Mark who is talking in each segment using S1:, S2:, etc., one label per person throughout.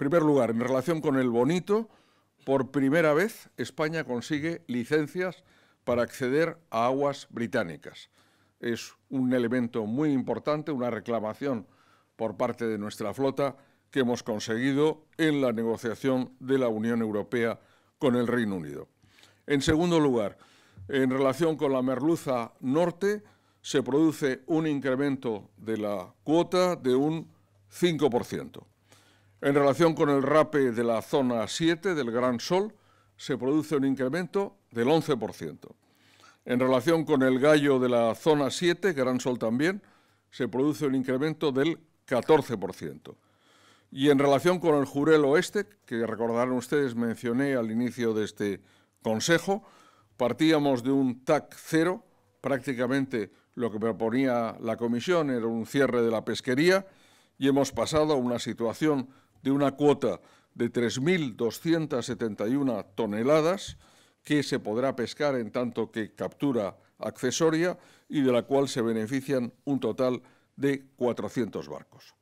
S1: En primer lugar, en relación con el bonito, por primera vez España consigue licencias para acceder a aguas británicas. Es un elemento muy importante, una reclamación por parte de nuestra flota que hemos conseguido en la negociación de la Unión Europea con el Reino Unido. En segundo lugar, en relación con la merluza norte, se produce un incremento de la cuota de un 5%. En relación con el rape de la zona 7 del Gran Sol, se produce un incremento del 11%. En relación con el gallo de la zona 7, Gran Sol también, se produce un incremento del 14%. Y en relación con el jurel oeste, que recordarán ustedes mencioné al inicio de este consejo, partíamos de un TAC cero, prácticamente lo que proponía la comisión era un cierre de la pesquería, y hemos pasado a una situación de una cuota de 3.271 toneladas que se podrá pescar en tanto que captura accesoria y de la cual se benefician un total de 400 barcos.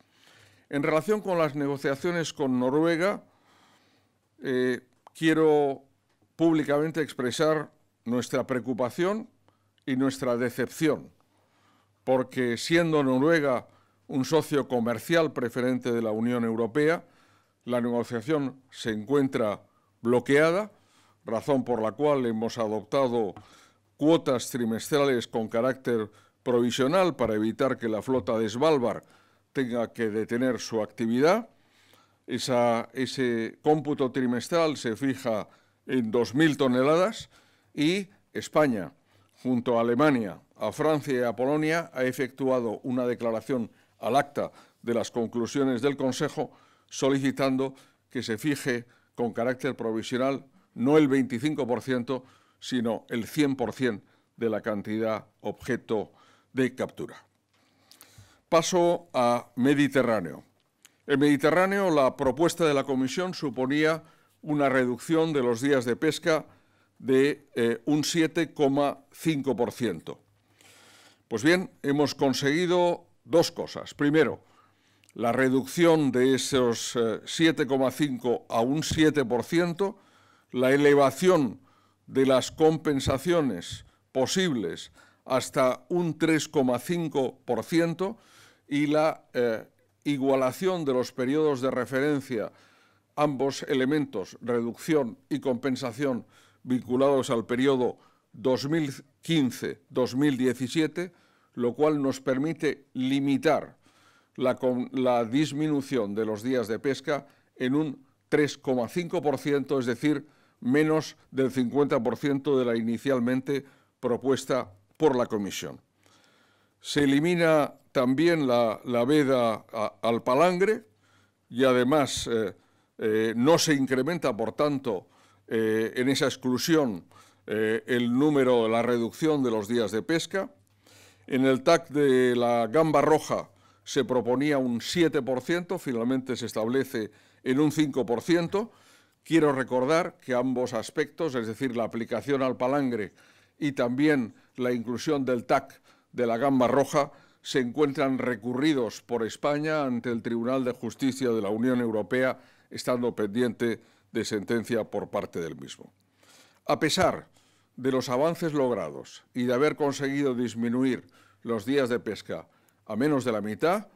S1: En relación con las negociaciones con Noruega, eh, quiero públicamente expresar nuestra preocupación y nuestra decepción, porque siendo Noruega un socio comercial preferente de la Unión Europea. La negociación se encuentra bloqueada, razón por la cual hemos adoptado cuotas trimestrales con carácter provisional para evitar que la flota de Svalbard tenga que detener su actividad. ese cómputo trimestral se fija en 2.000 toneladas y España, junto a Alemania, a Francia y a Polonia, ha efectuado una declaración al acta de las conclusiones del Consejo, solicitando que se fije con carácter provisional no el 25%, sino el 100% de la cantidad objeto de captura. Paso a Mediterráneo. En Mediterráneo, la propuesta de la Comisión suponía una reducción de los días de pesca de eh, un 7,5%. Pues bien, hemos conseguido dos cosas. Primero, la reducción de esos 7,5 eh, a un 7%, la elevación de las compensaciones posibles hasta un 3,5% y la eh, igualación de los periodos de referencia, ambos elementos, reducción y compensación, vinculados al periodo 2015-2017, lo cual nos permite limitar la, disminución de los días de pesca en un 3,5%, es decir, menos del 50% de la inicialmente propuesta por la Comisión. Se elimina también la, veda al palangre y además eh, eh, no se incrementa, por tanto, eh, en esa exclusión el número, la reducción de los días de pesca. En el TAC de la gamba roja se proponía un 7%, finalmente se establece en un 5%. Quiero recordar que ambos aspectos, es decir, la aplicación al palangre y también la inclusión del TAC de la gamba roja, se encuentran recurridos por España ante el Tribunal de Justicia de la Unión Europea, estando pendiente de sentencia por parte del mismo. A pesar de los avances logrados y de haber conseguido disminuir los días de pesca a menos de la mitad,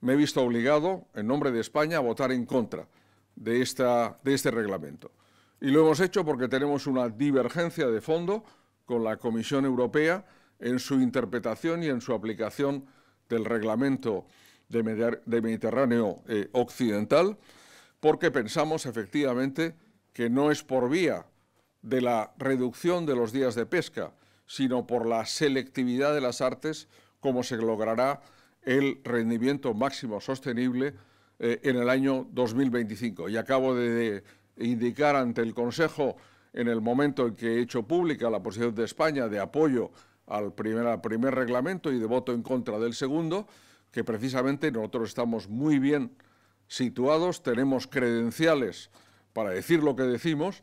S1: me he visto obligado, en nombre de España, a votar en contra de, esta, de este reglamento. Y lo hemos hecho porque tenemos una divergencia de fondo con la Comisión Europea en su interpretación y en su aplicación del reglamento de, Mediterráneo eh, Occidental, porque pensamos efectivamente que no es por vía de la reducción de los días de pesca, sino por la selectividad de las artes, como se logrará el rendimiento máximo sostenible eh, en el año 2025. Y acabo de, indicar ante el Consejo, en el momento en que he hecho pública la posición de España de apoyo al primer, al primer reglamento y de voto en contra del segundo, que precisamente nosotros estamos muy bien situados, tenemos credenciales para decir lo que decimos,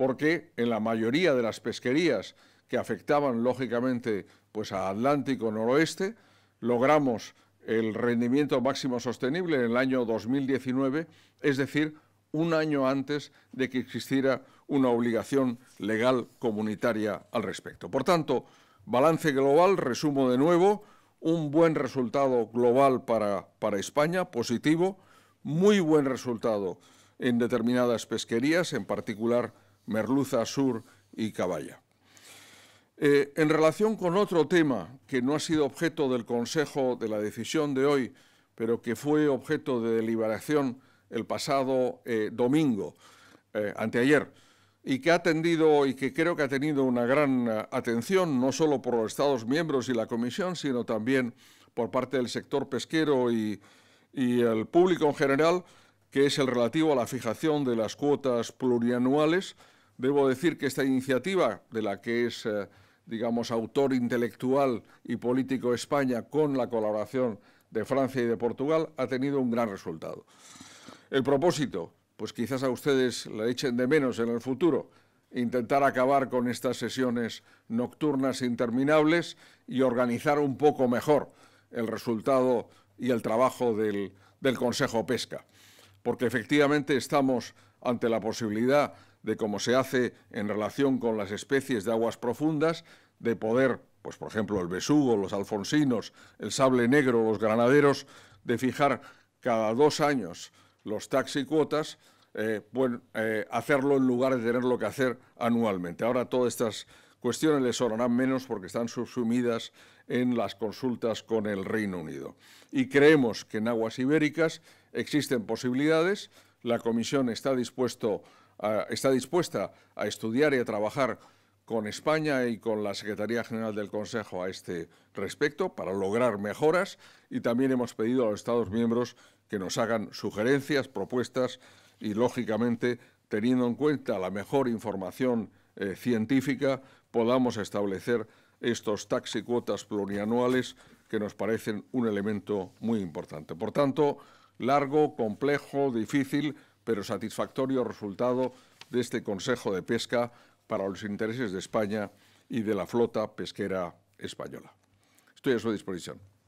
S1: porque en la mayoría de las pesquerías que afectaban lógicamente pues a Atlántico Noroeste, logramos el rendimiento máximo sostenible en el año 2019, es decir, un año antes de que existiera una obligación legal comunitaria al respecto. Por tanto, balance global, resumo de nuevo, un buen resultado global para, para España, positivo, muy buen resultado en determinadas pesquerías, en particular Merluza Sur y Caballa. Eh, en relación con otro tema que no ha sido objeto del Consejo de la decisión de hoy, pero que fue objeto de deliberación el pasado eh, domingo, eh, anteayer, y que ha atendido y que creo que ha tenido una gran atención, no solo por los Estados miembros y la Comisión, sino también por parte del sector pesquero y el público en general, que es el relativo a la fijación de las cuotas plurianuales Debo decir que esta iniciativa, de la que es, eh, digamos, autor intelectual y político España, con la colaboración de Francia y de Portugal, ha tenido un gran resultado. El propósito, pues quizás a ustedes la echen de menos en el futuro, intentar acabar con estas sesiones nocturnas interminables y organizar un poco mejor el resultado y el trabajo del, del Consejo Pesca, porque efectivamente estamos ante la posibilidad de cómo se hace en relación con las especies de aguas profundas, de poder, pues por ejemplo el besugo, los alfonsinos, el sable negro, los granaderos, de fijar cada dos años los taxicuotas, cuotas, eh, eh, hacerlo en lugar de tenerlo que hacer anualmente. Ahora todas estas cuestiones les sonarán menos porque están subsumidas en las consultas con el Reino Unido. Y creemos que en aguas ibéricas existen posibilidades, la Comisión está dispuesto está dispuesta a estudiar y a trabajar con España y con la Secretaría General del Consejo a este respecto para lograr mejoras y también hemos pedido a los Estados miembros que nos hagan sugerencias, propuestas y, lógicamente, teniendo en cuenta la mejor información eh, científica, podamos establecer estos taxi plurianuales que nos parecen un elemento muy importante. Por tanto, largo, complejo, difícil, pero satisfactorio resultado de este Consejo de Pesca para los intereses de España y de la flota pesquera española. Estoy a su disposición.